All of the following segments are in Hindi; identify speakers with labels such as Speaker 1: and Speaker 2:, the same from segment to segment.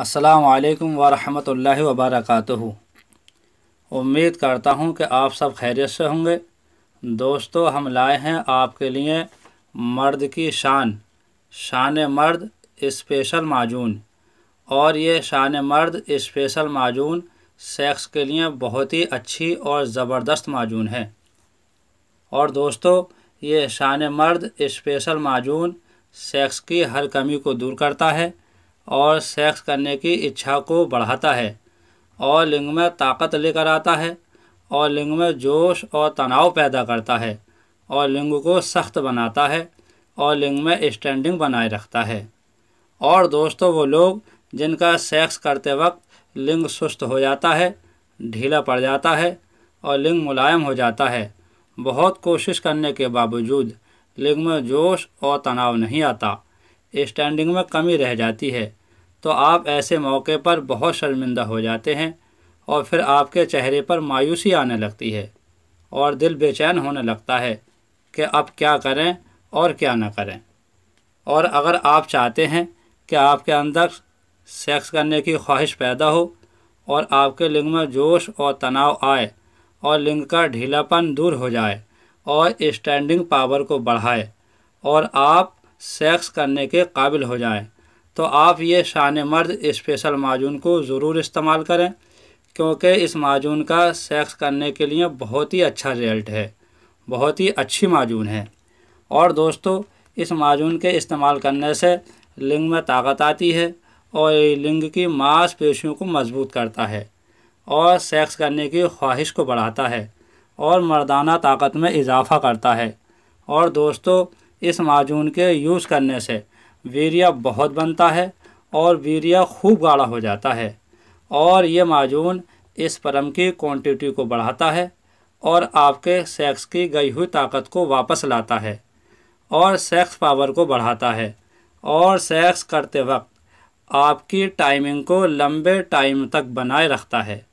Speaker 1: असलकम वरहमल वबरक उम्मीद करता हूँ कि आप सब खैरियत से होंगे दोस्तों हम लाए हैं आपके लिए मर्द की शान शान मर्द स्पेशल माजून और ये शान मर्द स्पेशल माजून सेक्स के लिए बहुत ही अच्छी और ज़बरदस्त माजून है और दोस्तों ये शान मर्द स्पेशल माजून सेक्स की हर कमी को दूर करता है और सेक्स करने की इच्छा को बढ़ाता है और लिंग में ताकत लेकर आता है और लिंग में जोश और तनाव पैदा करता है और लिंग को सख्त बनाता है और लिंग में स्टैंडिंग बनाए रखता है और दोस्तों वो लोग जिनका सेक्स करते वक्त लिंग सुस्त हो जाता है ढीला पड़ जाता है और लिंग मुलायम हो जाता है बहुत कोशिश करने के बावजूद लिंग में जोश और तनाव नहीं आता स्टैंडिंग में कमी रह जाती है तो आप ऐसे मौके पर बहुत शर्मिंदा हो जाते हैं और फिर आपके चेहरे पर मायूसी आने लगती है और दिल बेचैन होने लगता है कि अब क्या करें और क्या ना करें और अगर आप चाहते हैं कि आपके अंदर सेक्स करने की ख्वाहिश पैदा हो और आपके लिंग में जोश और तनाव आए और लिंग का ढीलापन दूर हो जाए और स्टैंडिंग पावर को बढ़ाए और आप सेक्स करने के काबिल हो जाएं तो आप ये शान मर्द इस्पेशल माजून को ज़रूर इस्तेमाल करें क्योंकि इस माजून का सेक्स करने के लिए बहुत ही अच्छा रिजल्ट है बहुत ही अच्छी माजून है और दोस्तों इस माजून के इस्तेमाल करने से लिंग में ताकत आती है और लिंग की मांसपेशियों को मजबूत करता है और सेक्स करने की ख्वाहिश को बढ़ाता है और मर्दाना ताकत में इजाफ़ा करता है और दोस्तों इस माजून के यूज़ करने से वीरिया बहुत बनता है और वीरिया खूब गाढ़ा हो जाता है और ये माजून इस परम की क्वांटिटी को बढ़ाता है और आपके सेक्स की गई हुई ताकत को वापस लाता है और सेक्स पावर को बढ़ाता है और सेक्स करते वक्त आपकी टाइमिंग को लंबे टाइम तक बनाए रखता है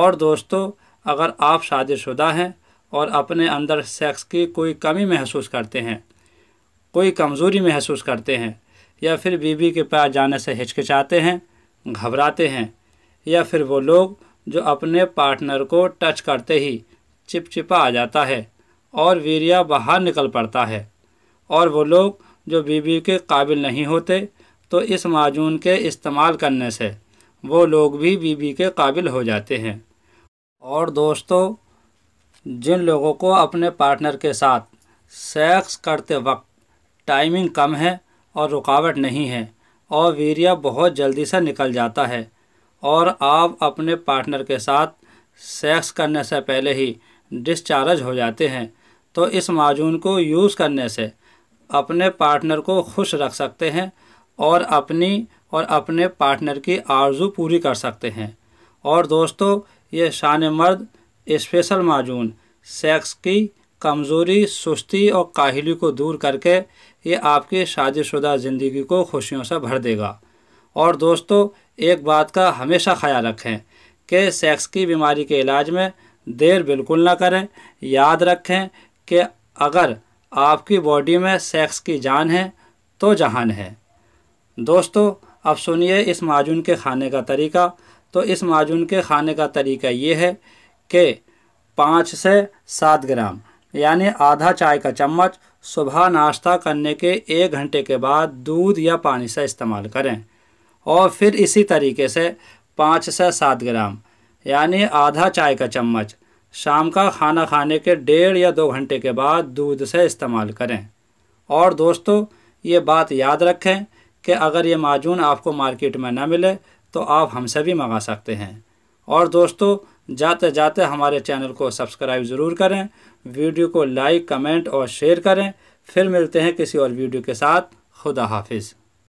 Speaker 1: और दोस्तों अगर आप शादीशुदा हैं और अपने अंदर सेक्स की कोई कमी महसूस करते हैं कोई कमज़ोरी महसूस करते हैं या फिर बीवी के पास जाने से हिचकिचाते हैं घबराते हैं या फिर वो लोग जो अपने पार्टनर को टच करते ही चिपचिपा आ जाता है और वीरिया बाहर निकल पड़ता है और वो लोग जो बीवी के काबिल नहीं होते तो इस माजून के इस्तेमाल करने से वो लोग भी बीबी के काबिल हो जाते हैं और दोस्तों जिन लोगों को अपने पार्टनर के साथ सेक्स करते वक्त टाइमिंग कम है और रुकावट नहीं है और वीरिया बहुत जल्दी से निकल जाता है और आप अपने पार्टनर के साथ सेक्स करने से पहले ही डिस्चार्ज हो जाते हैं तो इस माजून को यूज़ करने से अपने पार्टनर को खुश रख सकते हैं और अपनी और अपने पार्टनर की आरजू पूरी कर सकते हैं और दोस्तों ये शान मर्द इस्पेशल माजून सेक्स की कमज़ोरी सुस्ती और काहली को दूर करके ये आपकी शादीशुदा ज़िंदगी को खुशियों से भर देगा और दोस्तों एक बात का हमेशा ख्याल रखें कि सेक्स की बीमारी के इलाज में देर बिल्कुल ना करें याद रखें कि अगर आपकी बॉडी में सेक्स की जान है तो जहान है दोस्तों अब सुनिए इस माजून के खाने का तरीका तो इस माजून के खाने का तरीका ये है कि पाँच से सात ग्राम यानी आधा चाय का चम्मच सुबह नाश्ता करने के एक घंटे के बाद दूध या पानी से इस्तेमाल करें और फिर इसी तरीके से पाँच से सात ग्राम यानी आधा चाय का चम्मच शाम का खाना खाने के डेढ़ या दो घंटे के बाद दूध से इस्तेमाल करें और दोस्तों ये बात याद रखें कि अगर ये माजून आपको मार्केट में ना मिले तो आप हमसे भी मंगा सकते हैं और दोस्तों जाते जाते हमारे चैनल को सब्सक्राइब ज़रूर करें वीडियो को लाइक कमेंट और शेयर करें फिर मिलते हैं किसी और वीडियो के साथ खुदा हाफिज़